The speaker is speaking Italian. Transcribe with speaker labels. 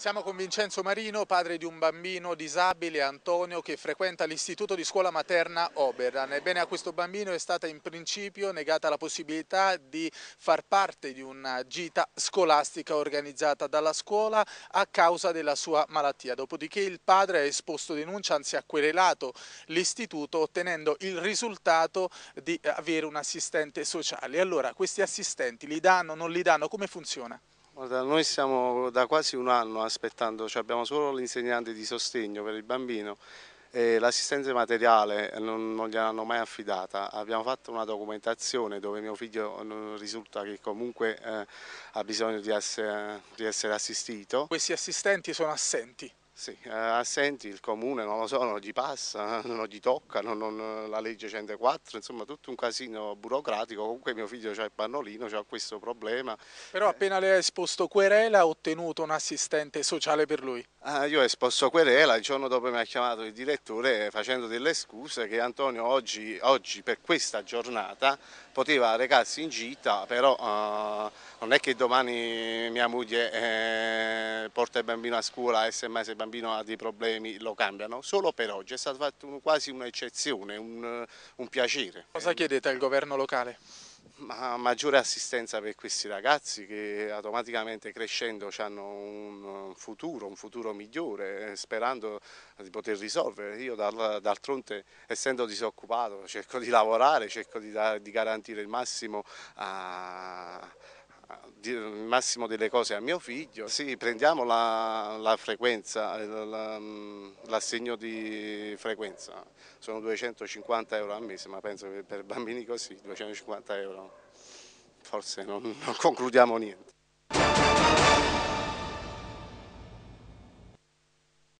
Speaker 1: Siamo con Vincenzo Marino, padre di un bambino disabile, Antonio, che frequenta l'istituto di scuola materna Oberan. Ebbene a questo bambino è stata in principio negata la possibilità di far parte di una gita scolastica organizzata dalla scuola a causa della sua malattia. Dopodiché il padre ha esposto denuncia, anzi ha querelato l'istituto ottenendo il risultato di avere un assistente sociale. Allora questi assistenti li danno, o non li danno, come funziona?
Speaker 2: Guarda, noi stiamo da quasi un anno aspettando, cioè abbiamo solo l'insegnante di sostegno per il bambino e l'assistenza materiale non, non gliel'hanno mai affidata. Abbiamo fatto una documentazione dove mio figlio mm, risulta che comunque eh, ha bisogno di essere, di essere assistito. Questi assistenti sono assenti? Sì, eh, assenti ah, il comune, non lo so, non gli passa, non gli tocca, non, non, la legge 104, insomma tutto un casino burocratico, comunque mio figlio ha il pannolino, ha questo problema.
Speaker 1: Però appena le ha esposto querela ha ottenuto un assistente sociale per lui?
Speaker 2: Ah, io ho esposto querela, il giorno dopo mi ha chiamato il direttore facendo delle scuse che Antonio oggi, oggi per questa giornata poteva recarsi in gita, però uh, non è che domani mia moglie eh, porta il bambino a scuola e semmai se il bambino ha dei problemi lo cambiano, solo per oggi è stata fatta un, quasi un'eccezione, un, un piacere. Cosa chiedete al governo locale? ma maggiore assistenza per questi ragazzi che automaticamente crescendo hanno un futuro, un futuro migliore, eh, sperando di poter risolvere. Io d'altronde, essendo disoccupato, cerco di lavorare, cerco di, di garantire il massimo a dire il massimo delle cose a mio figlio. Sì, prendiamo la, la frequenza, eh, mm, l'assegno di frequenza, sono 250 euro al mese, ma penso che per bambini così 250 euro forse non, non concludiamo niente.